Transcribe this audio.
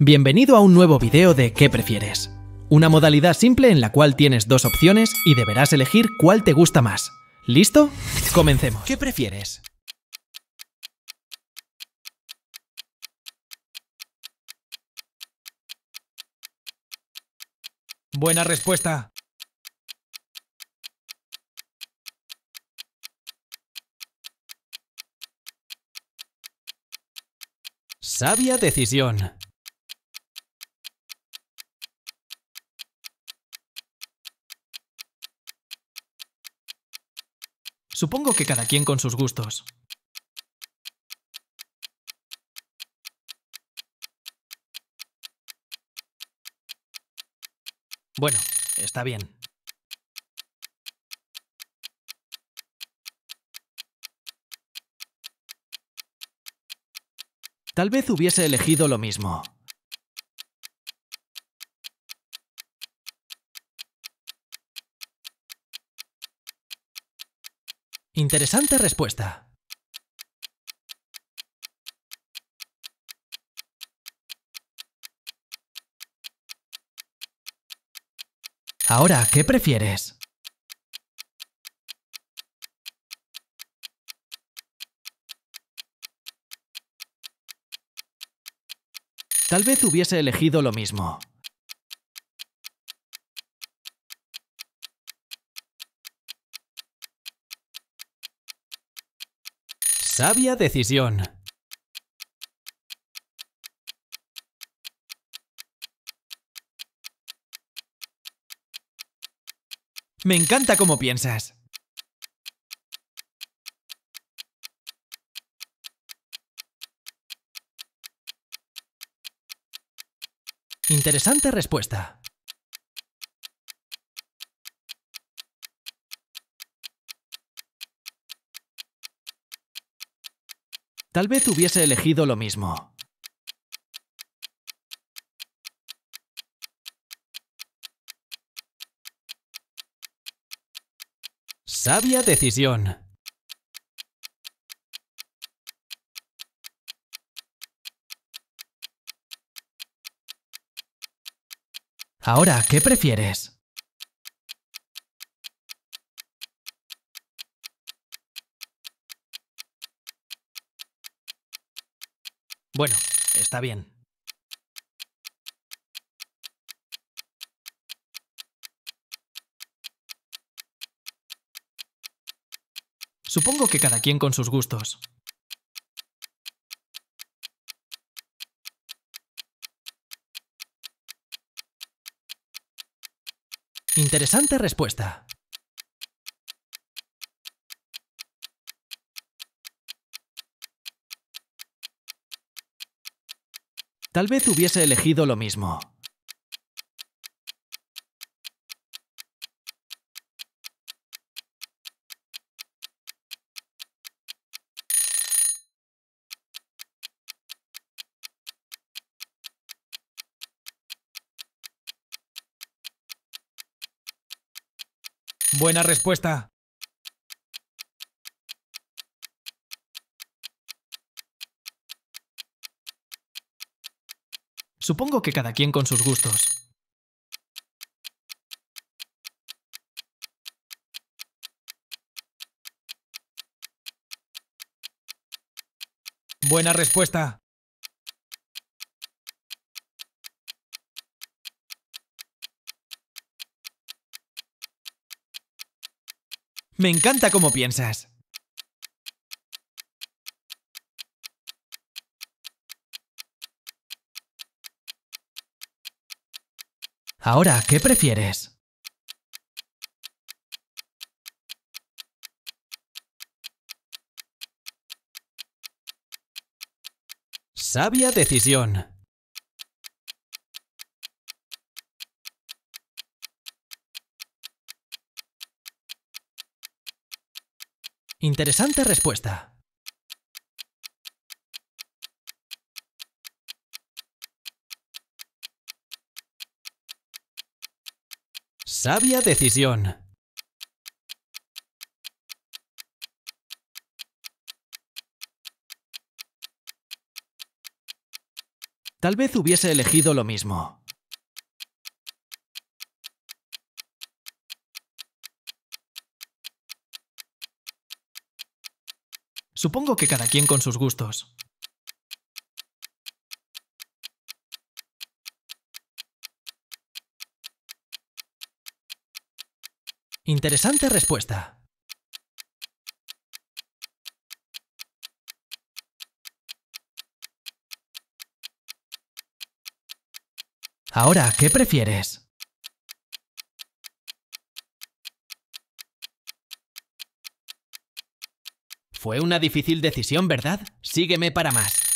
Bienvenido a un nuevo video de ¿Qué prefieres? Una modalidad simple en la cual tienes dos opciones y deberás elegir cuál te gusta más. ¿Listo? Comencemos. ¿Qué prefieres? Buena respuesta. Sabia decisión. Supongo que cada quien con sus gustos. Bueno, está bien. Tal vez hubiese elegido lo mismo. Interesante respuesta. Ahora, ¿qué prefieres? Tal vez hubiese elegido lo mismo. Sabia decisión. Me encanta cómo piensas. Interesante respuesta. Tal vez hubiese elegido lo mismo. Sabia decisión. Ahora, ¿qué prefieres? Bueno, está bien. Supongo que cada quien con sus gustos. Interesante respuesta. Tal vez hubiese elegido lo mismo. Buena respuesta. Supongo que cada quien con sus gustos. Buena respuesta. Me encanta cómo piensas. Ahora, ¿qué prefieres? Sabia decisión. Interesante respuesta. Sabia decisión. Tal vez hubiese elegido lo mismo. Supongo que cada quien con sus gustos. Interesante respuesta. Ahora, ¿qué prefieres? Fue una difícil decisión, ¿verdad? Sígueme para más.